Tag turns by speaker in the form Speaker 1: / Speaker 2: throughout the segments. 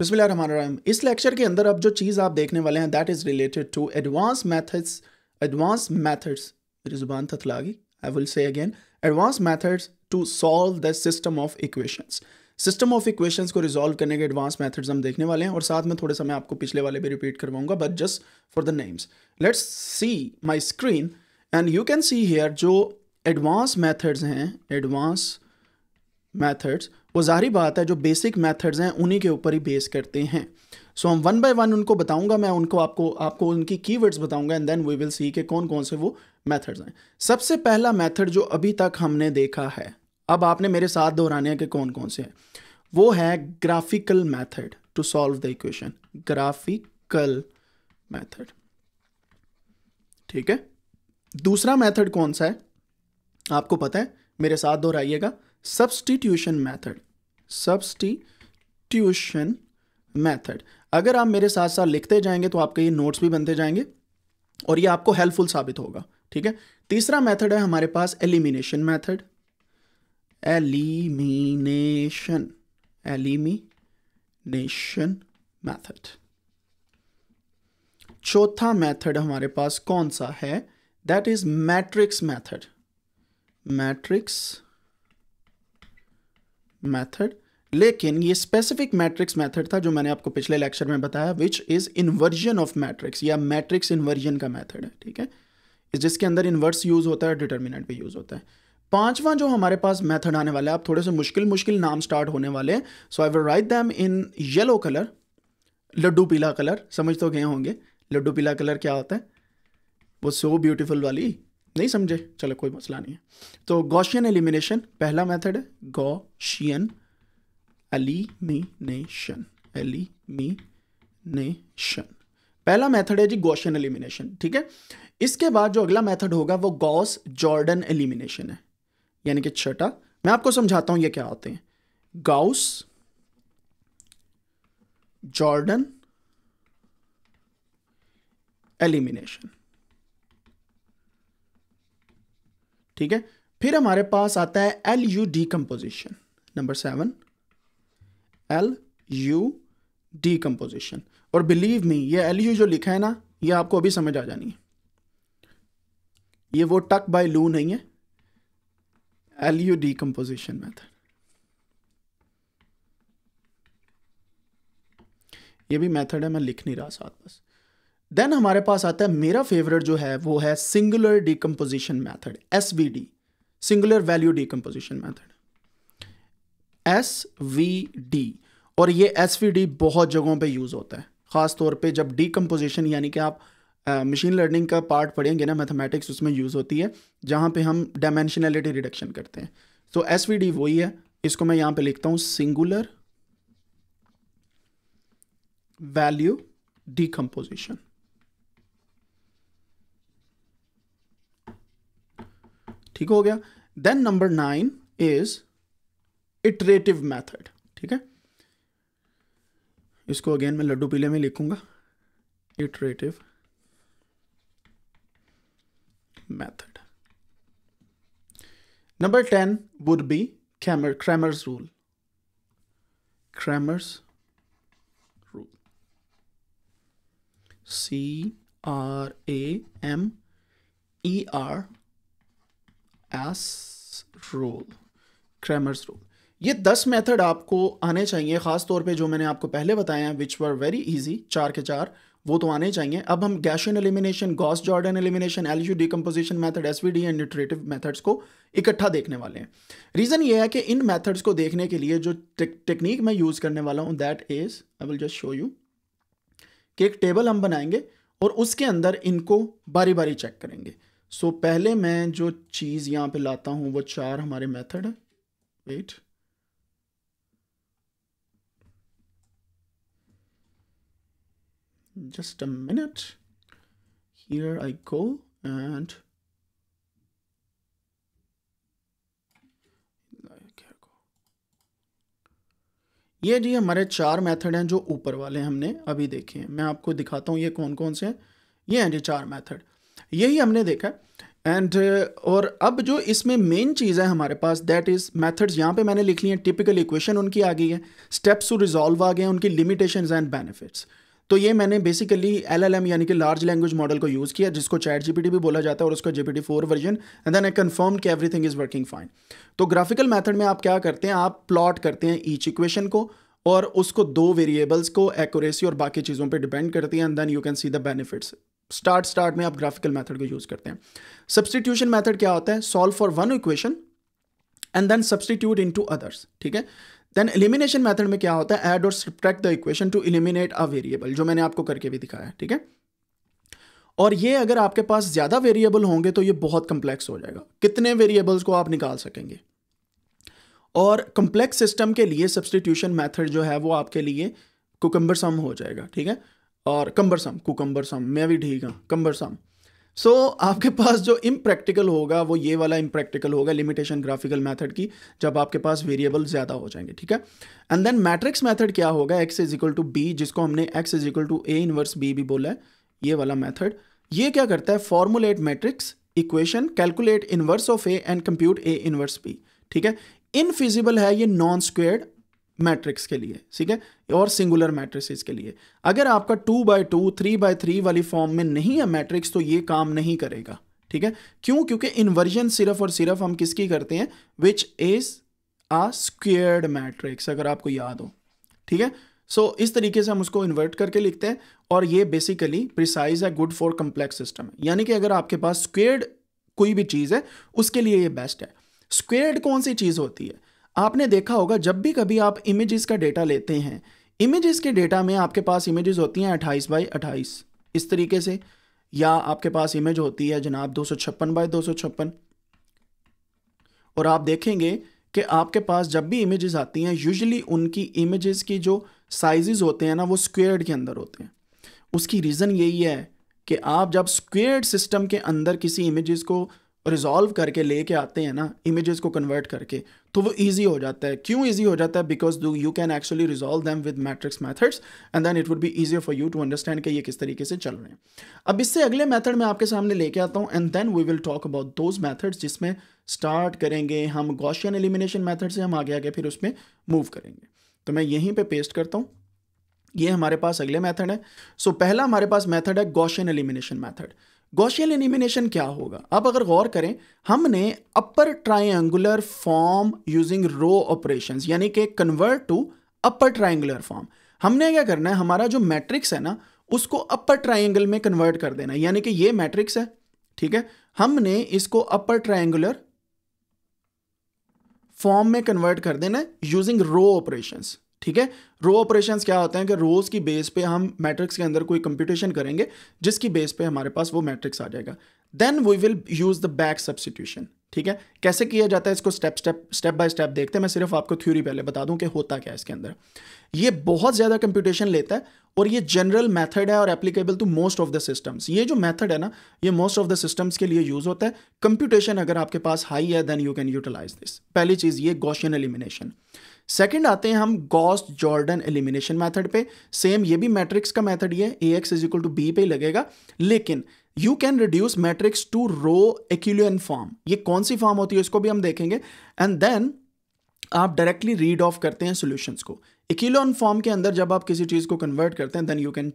Speaker 1: बिस्मिल्लाम इस लेक्चर के अंदर अब जो चीज़ आप देखने वाले हैं that is related to advance methods advance methods मेरी ज़ुबान थथला गई I will say again advance methods to solve the system of equations system of equations को रिजॉल्व करने के एडवांस मेथड्स हम देखने वाले हैं और साथ में थोड़े समय आपको पिछले वाले भी रिपीट करवाऊंगा but just for the names let's see my screen and you can see here जो एडवांस मैथड्स हैं एडवांस मैथड्स वो ज़ाहरी बात है जो बेसिक मैथड्स हैं उन्हीं के ऊपर ही बेस करते हैं सो so, हम वन बाय वन उनको बताऊंगा मैं उनको आपको आपको उनकी कीवर्ड्स बताऊंगा and then we will see के कौन कौन से वो मेथड्स हैं सबसे पहला मेथड जो अभी तक हमने देखा है अब आपने मेरे साथ दोहराने के कौन कौन से हैं वो है graphical method to solve the equation graphical method ठीक है दूसरा मैथड कौन सा है आपको पता है मेरे साथ दोहराइएगा सब्सटीट्यूशन मैथड सब्सटीट्यूशन मैथड अगर आप मेरे साथ साथ लिखते जाएंगे तो आपके ये नोट्स भी बनते जाएंगे और ये आपको हेल्पफुल साबित होगा ठीक है तीसरा मेथड है हमारे पास elimination method elimination elimination method चौथा मेथड हमारे पास कौन सा है that is matrix method matrix method लेकिन ये स्पेसिफिक मैट्रिक्स मैथड था जो मैंने आपको पिछले लेक्चर में बताया which is inversion of matrix या मैट्रिक्स इन्वर्जन का मैथड है ठीक है जिसके अंदर इन्वर्स यूज़ होता है डिटर्मिनेंट भी यूज़ होता है पांचवा जो हमारे पास मेथड आने वाला है आप थोड़े से मुश्किल मुश्किल नाम स्टार्ट होने वाले हैं so I will write them in yellow colour लड्डू पीला कलर समझ तो गए होंगे लड्डू पीला कलर क्या होता है वो सो ब्यूटीफुल वाली नहीं समझे चलो कोई मसला नहीं है तो गौशियन एलिमिनेशन पहला मेथड है गौशियन एलिमिनेशन एलिमिनेशन पहला मेथड है जी गौशियन एलिमिनेशन ठीक है इसके बाद जो अगला मेथड होगा वो गॉस जॉर्डन एलिमिनेशन है यानी कि छठा मैं आपको समझाता हूं ये क्या होते हैं गाउस जॉर्डन एलिमिनेशन ठीक है फिर हमारे पास आता है L U decomposition number seven L U decomposition और बिलीव मी ये एल यू जो लिखा है ना ये आपको अभी समझ आ जानी है ये वो टक बाय लू नहीं है L U decomposition method ये भी मेथड है मैं लिख नहीं रहा साथ बस देन हमारे पास आता है मेरा फेवरेट जो है वो है singular decomposition method S V D singular value decomposition method S V D और ये एस वी डी बहुत जगहों पे यूज़ होता है ख़ास तौर पे जब डिकम्पोजिशन यानी कि आप मशीन uh, लर्निंग का पार्ट पढ़ेंगे ना मैथमेटिक्स उसमें यूज़ होती है जहां पे हम डायमेंशनैलिटी रिडक्शन करते हैं तो एस वी डी वही है इसको मैं यहां पे लिखता हूं सिंगुलर वैल्यू डिकम्पोजिशन ठीक हो गया then number nine is iterative method ठीक है इसको अगेन मैं लड्डू पीले में लिखूंगा iterative method number ten would be Cramer Cramer's rule Cramer's rule C R A M E R S rule Cramer's rule ये दस मेथड आपको आने चाहिए ख़ास तौर पे जो मैंने आपको पहले बताए हैं विच वर वेरी इजी चार के चार वो तो आने चाहिए अब हम Gaussian elimination Gauss Jordan elimination L D decomposition method S V D and iterative methods को इकट्ठा देखने वाले हैं रीज़न ये है कि इन मैथड्स को देखने के लिए जो टेक्निक मैं यूज़ करने वाला हूँ that is I will just show you कि एक टेबल हम बनाएंगे और उसके अंदर इनको बारी बारी चेक करेंगे सो so, पहले मैं जो चीज़ यहां पे लाता हूं वो चार हमारे मेथड है wait just a minute here I go and ये जी हमारे चार मेथड हैं जो ऊपर वाले हमने अभी देखे हैं मैं आपको दिखाता हूँ ये कौन कौन से हैं ये हैं जी चार मेथड यही हमने देखा एंड uh, और अब जो इसमें मेन चीज़ है हमारे पास दैट इज़ मेथड्स यहाँ पे मैंने लिख ली हैं टिपिकल इक्वेशन उनकी आ गई है स्टेप्स टू रिजॉल्व आ गए हैं उनकी लिमिटेशंस एंड बेनिफिट्स तो ये मैंने बेसिकली एलएलएम यानी कि लार्ज लैंग्वेज मॉडल को यूज़ किया जिसको चैट जीपीटी भी बोला जाता है और उसका GPT four version and then I confirm कि एवरीथिंग इज़ वर्किंग फाइन तो ग्राफिकल मैथड में आप क्या करते हैं आप प्लॉट करते हैं ईच इक्वेशन को और उसको दो वेरिएबल्स को एक्यूरेसी और बाकी चीज़ों पे डिपेंड करती है and then you can see the benefits start start में आप ग्राफिकल मेथड को यूज़ करते हैं सब्सटीट्यूशन मेथड क्या होता है solve for one equation and then substitute into others ठीक है देन एलिमिनेशन मेथड में क्या होता है एड और subtract the equation to eliminate a variable जो मैंने आपको करके भी दिखाया ठीक है और ये अगर आपके पास ज़्यादा वेरिएबल होंगे तो ये बहुत कंप्लेक्स हो जाएगा कितने वेरिएबल्स को आप निकाल सकेंगे और कंप्लेक्स सिस्टम के लिए सब्सटीट्यूशन मेथड जो है वो आपके लिए कुकम्बर सम हो जाएगा ठीक है और कम्बरसम कुकम्बरसम मैं भी ठीक हूँ कम्बरसम सो so, आपके पास जो इम्प्रैक्टिकल होगा वो ये वाला इम्प्रैक्टिकल होगा लिमिटेशन ग्राफिकल मेथड की जब आपके पास वेरिएबल ज़्यादा हो जाएंगे ठीक है एंड देन मैट्रिक्स मेथड क्या होगा X is equal to B जिसको हमने X is equal to A inverse B भी बोला है ये वाला मेथड ये क्या करता है formulate matrix equation calculate inverse of A and compute A inverse B ठीक है इनफिजिबल है ये नॉन स्क्वेयर्ड मैट्रिक्स के लिए ठीक है और सिंगुलर मैट्रिसेस के लिए अगर आपका two by two three by three वाली फॉर्म में नहीं है मैट्रिक्स तो ये काम नहीं करेगा ठीक है क्यों क्योंकि इन्वर्जन सिर्फ और सिर्फ हम किसकी करते हैं which is a squared matrix अगर आपको याद हो ठीक है सो so, इस तरीके से हम उसको इन्वर्ट करके लिखते हैं और ये बेसिकली प्रिसाइज है गुड फॉर कम्प्लेक्स सिस्टम है यानी कि अगर आपके पास स्क्वेयर्ड कोई भी चीज़ है उसके लिए ये बेस्ट है स्क्वेयर्ड कौन सी चीज़ होती है आपने देखा होगा जब भी कभी आप इमेजेस का डेटा लेते हैं इमेजेस के डेटा में आपके पास इमेजेस होती हैं अट्ठाईस बाई अट्ठाईस इस तरीके से या आपके पास इमेज होती है जनाब दो सौ छप्पन बाई दो सौ छप्पन और आप देखेंगे कि आपके पास जब भी इमेजेस आती हैं यूजुअली उनकी इमेजेस की जो साइजेस होते हैं ना वो स्क्वेयर्ड के अंदर होते हैं उसकी रीज़न यही है कि आप जब स्क्वेयर्ड सिस्टम के अंदर किसी इमेजेस को रिजॉल्व करके लेके आते हैं ना इमेजेस को कन्वर्ट करके तो वो ईजी हो जाता है क्यों ईजी हो जाता है because you can actually resolve them with matrix methods and then it would be easier for you to understand कि ये किस तरीके से चल रहे हैं अब इससे अगले मैथड मैं आपके सामने लेके आता हूँ and then we will talk about those methods जिसमें स्टार्ट करेंगे हम गॉशियन एलिमिनेशन मैथड से हम आगे आगे फिर उसमें मूव करेंगे तो मैं यहीं पे पेस्ट करता हूँ ये हमारे पास अगले मैथड है सो so, पहला हमारे पास मैथड है Gaussian elimination method Gaussian elimination क्या होगा आप अगर गौर करें हमने upper triangular form using row operations यानी कि convert to upper triangular form हमने क्या करना है हमारा जो मैट्रिक्स है ना उसको अपर ट्राइंगल में कन्वर्ट कर देना यानी कि ये मैट्रिक्स है ठीक है हमने इसको अपर ट्राइंगुलर फॉर्म में कन्वर्ट कर देना यूजिंग रो ऑपरेशंस ठीक है रो ऑपरेशंस क्या होते हैं कि रोज की बेस पे हम मैट्रिक्स के अंदर कोई कंप्यूटेशन करेंगे जिसकी बेस पे हमारे पास वो मैट्रिक्स आ जाएगा then we will use the back substitution ठीक है कैसे किया जाता है इसको step step step by step देखते हैं मैं सिर्फ आपको थ्योरी पहले बता दूं कि होता क्या है इसके अंदर ये बहुत ज़्यादा कंप्यूटेशन लेता है और ये जनरल मेथड है और applicable to most of the systems ये जो मेथड है ना ये मोस्ट ऑफ द सिस्टम्स के लिए यूज़ होता है कंप्यूटेशन अगर आपके पास हाई है then you can utilize this पहली चीज़ ये गोशन एलिमिनेशन सेकंड आते हैं हम गॉस जॉर्डन एलिमिनेशन मेथड पे सेम ये भी मैट्रिक्स का मेथड ही है A X is equal to B पे ही लगेगा लेकिन you can reduce matrix to row echelon form ये कौन सी फॉर्म होती है इसको भी हम देखेंगे एंड देन आप डायरेक्टली रीड ऑफ करते हैं सोल्यूशंस को इक्यूलियन फॉर्म के अंदर जब आप किसी चीज़ को कन्वर्ट करते हैं देन यू कैन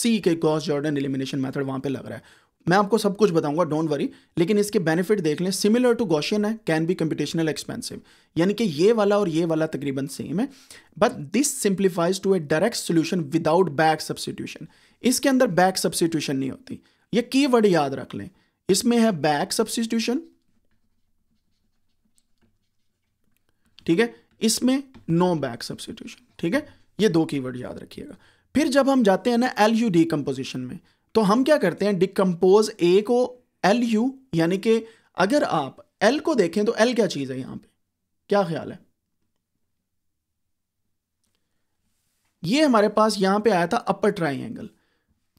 Speaker 1: सी के गॉस जॉर्डन एलिमिनेशन मेथड वहां पे लग रहा है मैं आपको सब कुछ बताऊंगा डोंट वरी लेकिन इसके बेनिफिट देख लें सिमिलर टू गोशियन है कैन बी कम्पिटिशनल एक्सपेंसिव यानी कि ये वाला और ये वाला तकरीबन सेम है but this simplifies to a direct solution without back substitution इसके अंदर बैक सब्सिट्यूशन नहीं होती ये की वर्ड याद रख लें इसमें है बैक सब्सिट्यूशन ठीक है इसमें नो बैक सब्सिट्यूशन ठीक है ये दो की याद रखिएगा फिर जब हम जाते हैं ना एल यू डी कंपोजिशन में तो हम क्या करते हैं डिकम्पोज ए को एल यू यानी कि अगर आप एल को देखें तो एल क्या चीज़ है यहां पे क्या ख्याल है ये हमारे पास यहां पे आया था अपर ट्राइंगल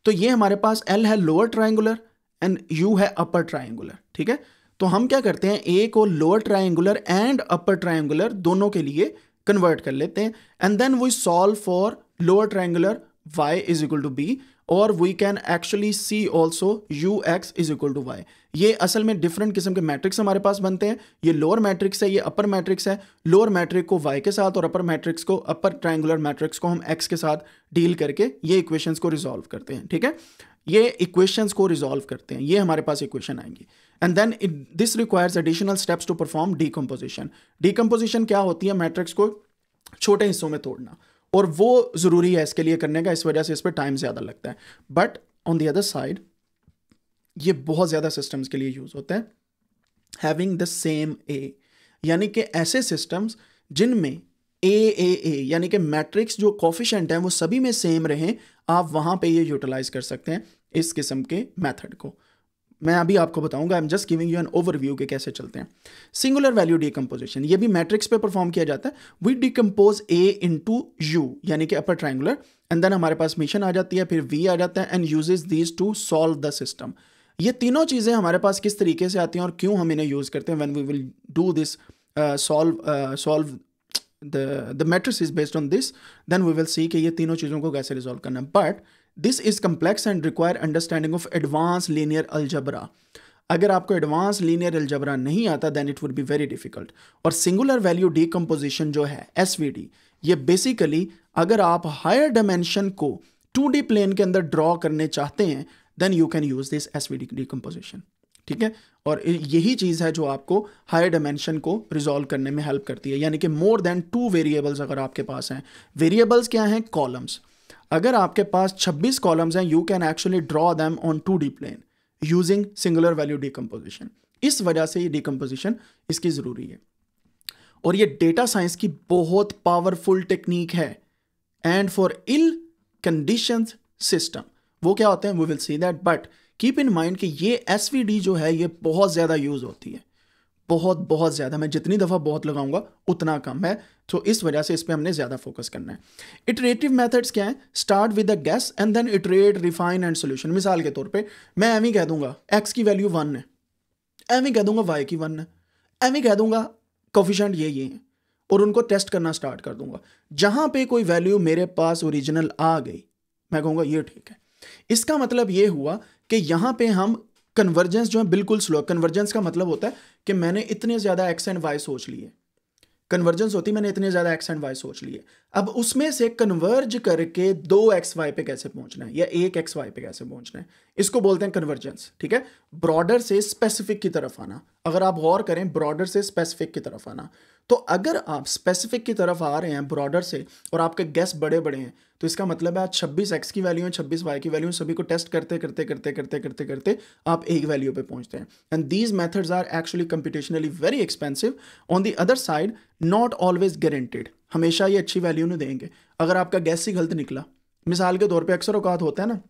Speaker 1: तो ये हमारे पास एल है लोअर ट्राइंगुलर एंड यू है अपर ट्राइंगुलर ठीक है तो हम क्या करते हैं ए को lower triangular and upper triangular दोनों के लिए कन्वर्ट कर लेते हैं and then we solve for lower triangular y is equal to b और we can actually see also U X is equal to Y ये असल में डिफरेंट किस्म के मैट्रिक्स हमारे पास बनते हैं ये लोअर मैट्रिक्स है ये अपर मैट्रिक्स है लोअर मैट्रिक को वाई के साथ और अपर मैट्रिक्स को अपर ट्राइंगुलर मैट्रिक्स को हम एक्स के साथ डील करके ये इक्वेशंस को रिजॉल्व करते हैं ठीक है ये इक्वेशंस को रिजोल्व करते हैं ये हमारे पास इक्वेशन आएंगी and then this requires additional steps to perform decomposition decomposition क्या होती है मैट्रिक्स को छोटे हिस्सों में तोड़ना और वो ज़रूरी है इसके लिए करने का इस वजह से इस पर टाइम ज़्यादा लगता है but on the other side ये बहुत ज़्यादा सिस्टम्स के लिए यूज़ होता है हैविंग द सेम ए यानी कि ऐसे सिस्टम्स जिनमें ए ए ए यानी कि मैट्रिक्स जो कॉफिशेंट हैं वो सभी में सेम रहें आप वहाँ पे ये यूटिलाइज कर सकते हैं इस किस्म के मेथड को मैं अभी आपको बताऊंगा I am just giving you an overview के कैसे चलते हैं सिंगुलर वैल्यू डिकम्पोजिशन ये भी मैट्रिक्स पे परफॉर्म किया जाता है we decompose A into U यानी कि अपर ट्राइंगुलर एंड देन हमारे पास मिशन आ जाती है फिर वी आ जाता है and uses these to solve the system ये तीनों चीज़ें हमारे पास किस तरीके से आती हैं और क्यों हम इन्हें यूज़ करते हैं when we will do this solve solve the matrix is based on this then we will see कि ये तीनों चीज़ों को कैसे रिजॉल्व करना but this is complex and require understanding of advance linear algebra अगर आपको एडवांस लीनियर अलजबरा नहीं आता then it would be very difficult और सिंगुलर वैल्यू डीकम्पोजिशन जो है एस ये बेसिकली अगर आप हायर डायमेंशन को टू प्लेन के अंदर ड्रॉ करने चाहते हैं then you can use this S V D decomposition ठीक है और यही चीज़ है जो आपको हायर डायमेंशन को रिजॉल्व करने में हेल्प करती है यानी कि मोर देन टू वेरिएबल्स अगर आपके पास हैं वेरिएबल्स क्या हैं कॉलम्स अगर आपके पास 26 कॉलम्स हैं you can actually draw them on two D plane using singular value decomposition इस वजह से ये डिकम्पोजिशन इसकी ज़रूरी है और ये डेटा साइंस की बहुत पावरफुल टेक्निक है and for ill condition system वो क्या होते हैं we will see that but keep in mind कि ये एस जो है ये बहुत ज़्यादा यूज़ होती है बहुत बहुत ज़्यादा मैं जितनी दफ़ा बहुत लगाऊंगा उतना कम है तो इस वजह से इस पर हमने ज़्यादा फोकस करना है इटरेटिव मेथड्स क्या हैं start with a guess and then iterate refine and solution मिसाल के तौर पे मैं एम ही कह दूंगा एक्स की वैल्यू वन है एम ही कह दूंगा वाई की वन है एम ही कह दूंगा कोफिशेंट ये ये हैं और उनको टेस्ट करना स्टार्ट कर दूंगा जहाँ पे कोई वैल्यू मेरे पास ओरिजिनल आ गई मैं कहूँगा ये ठीक है इसका मतलब ये हुआ कि यहाँ पे हम कन्वर्जेंस जो है बिल्कुल स्लो कन्वर्जेंस का मतलब होता है कि मैंने इतने ज़्यादा एक्स एंड वाई सोच लिए कन्वर्जेंस होती मैंने इतने ज़्यादा एक्स एंड वाई सोच लिए अब उसमें से कन्वर्ज करके दो एक्स वाई पे कैसे पहुंचना है या एक एक्स वाई पे कैसे पहुंचना है इसको बोलते हैं कन्वर्जेंस ठीक है ब्रॉडर से स्पेसिफिक की तरफ आना अगर आप गौर करें ब्रॉडर से स्पेसिफिक की तरफ आना तो अगर आप स्पेसिफिक की तरफ आ रहे हैं ब्रॉडर से और आपके गैस बड़े बड़े हैं तो इसका मतलब है आप छब्बीस एक्स की वैल्यू छब्बीस वाई की वैल्यू सभी को टेस्ट करते करते करते करते करते करते आप एक वैल्यू पे पहुंचते हैं and these methods are actually computationally very expensive on the other side not always guaranteed हमेशा ये अच्छी वैल्यू नहीं देंगे अगर आपका गैस ही गलत निकला मिसाल के तौर पर अक्सर औकात होता है ना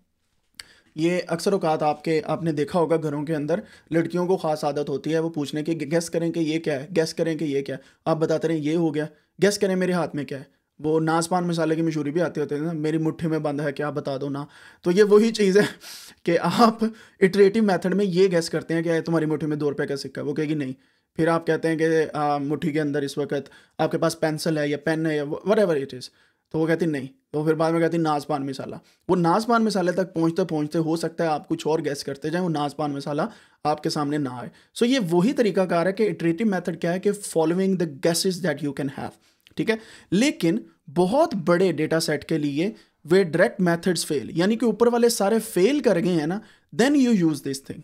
Speaker 1: ये अक्सर अवकात आपके आपने देखा होगा घरों के अंदर लड़कियों को ख़ास आदत होती है वो पूछने की गैस करें कि ये क्या है गैस करें कि ये क्या है आप बताते रहें ये हो गया गैस करें मेरे हाथ में क्या है वो नाजपान मसाले की मशहूरी भी आती होती है ना मेरी मुट्ठी में बंद है क्या बता दो ना तो ये वही चीज़ है कि आप इटरेटिव मेथड में ये गैस करते हैं कि तुम्हारी मुट्ठी में दो रुपये का सिक्का वो कहेगी नहीं फिर आप कहते हैं कि मुट्ठी के अंदर इस वक्त आपके पास पेंसिल है या पेन है या वट इट इज़ तो वो कहती नहीं तो फिर बाद में कहती नाज पान मिसाला वो नाज पान मिसाले तक पहुंचते पहुंचते हो सकता है आप कुछ और गैस करते जाएं वो नाज पान मिसाला आपके सामने ना आए सो so, ये वही तरीका कार है कि इटरेटिव मेथड क्या है कि following the guesses that you can have ठीक है लेकिन बहुत बड़े डेटा सेट के लिए वे डायरेक्ट मैथड्स फेल यानी कि ऊपर वाले सारे फेल कर गए हैं ना then you use this thing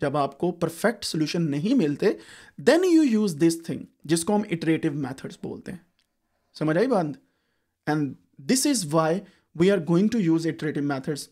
Speaker 1: जब आपको परफेक्ट सोल्यूशन नहीं मिलते then you use this thing जिसको हम इटरेटिव मैथड्स बोलते हैं समझ आई बात And this is why we are going to use iterative methods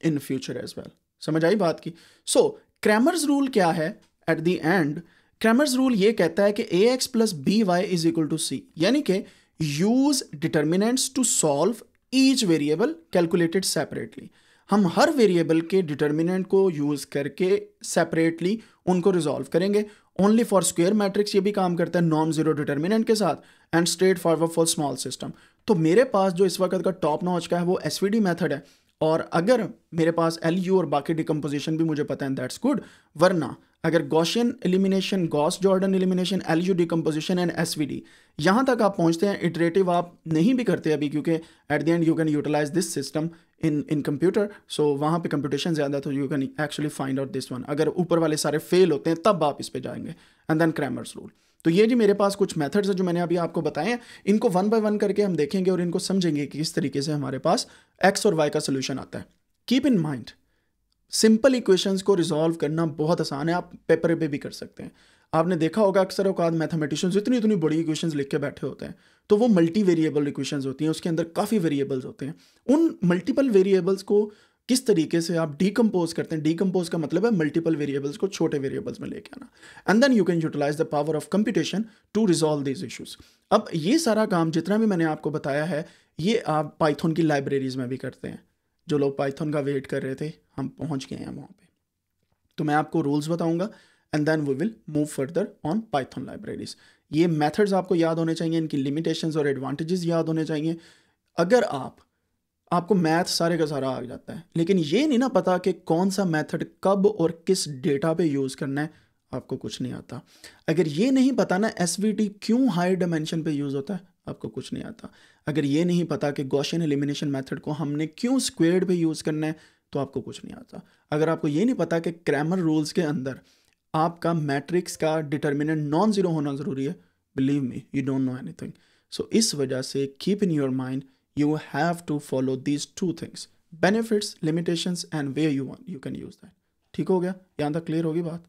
Speaker 1: in future as well. समझ आई बात की सो क्रैमर्स रूल क्या है at the end Cramer's rule ये कहता है कि A X plus B Y is equal to C यानी कि use determinants to solve each variable calculated separately हम हर वेरिएबल के डिटर्मिनेंट को यूज करके सेपरेटली उनको रिजॉल्व करेंगे ओनली फॉर स्क्वेयर मैट्रिक्स ये भी काम करता है नॉन जीरो डिटर्मिनेंट के साथ and straightforward for small system तो मेरे पास जो इस वक्त का टॉप नॉच का है वो एस वी डी मैथड है और अगर मेरे पास एल यू और बाकी डिकम्पोजिशन भी मुझे पता है दैट्स गुड वरना अगर Gaussian elimination Gauss Jordan elimination L U decomposition and S V D यहाँ तक आप पहुँचते हैं इटरेटिव आप नहीं भी करते अभी क्योंकि at the end you can utilize this system in in computer so वहाँ पे कंप्यूटेशन ज़्यादा तो you can actually find out this one अगर ऊपर वाले सारे फेल होते हैं तब आप इस पर जाएंगे एंड देन क्रैमर्स रूल तो ये जी मेरे पास कुछ मेथड्स हैं जो मैंने अभी आपको बताए हैं इनको वन बाय वन करके हम देखेंगे और इनको समझेंगे कि किस तरीके से हमारे पास एक्स और वाई का सोल्यूशन आता है keep in mind simple equations को रिजॉल्व करना बहुत आसान है आप पेपर पे भी कर सकते हैं आपने देखा होगा अक्सर अवकात मैथमेटिशियंस इतनी इतनी बड़ी इक्वेशंस लिख के बैठे होते हैं तो वो मल्टी वेरिएबल इक्वेशंस होती हैं उसके अंदर काफ़ी वेरिएबल्स होते हैं उन मल्टीपल वेरिएबल्स को किस तरीके से आप डीकम्पोज करते हैं डीकम्पोज का मतलब है मल्टीपल वेरिएबल्स को छोटे वेरिएबल्स में लेके आना and then you can utilize the power of computation to resolve these issues अब ये सारा काम जितना भी मैंने आपको बताया है ये आप पाइथन की लाइब्रेरीज में भी करते हैं जो लोग पाइथन का वेट कर रहे थे हम पहुंच गए हैं वहाँ पे तो मैं आपको रूल्स बताऊंगा and then we will move further on Python libraries ये मेथड्स आपको याद होने चाहिए इनकी लिमिटेशंस और एडवांटेजेस याद होने चाहिए अगर आप आपको मैथ सारे का सारा आ जाता है लेकिन ये नहीं ना पता कि कौन सा मेथड कब और किस डेटा पे यूज़ करना है आपको कुछ नहीं आता अगर ये नहीं पता ना एस क्यों हाई डायमेंशन पे यूज़ होता है आपको कुछ नहीं आता अगर ये नहीं पता कि गोशन एलिमिनेशन मेथड को हमने क्यों स्क्वेड पे यूज़ करना है तो आपको कुछ नहीं आता अगर आपको ये नहीं पता कि क्रैमर रूल्स के अंदर आपका मैट्रिक्स का डिटर्मिनेंट नॉन ज़ीरो होना ज़रूरी है believe me you don't know anything so इस वजह से keep in your mind you have to follow these two things benefits limitations and where you want you can use that ठीक हो गया यहाँ तक क्लियर होगी बात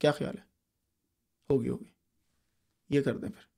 Speaker 1: क्या ख्याल है होगी होगी ये कर दें फिर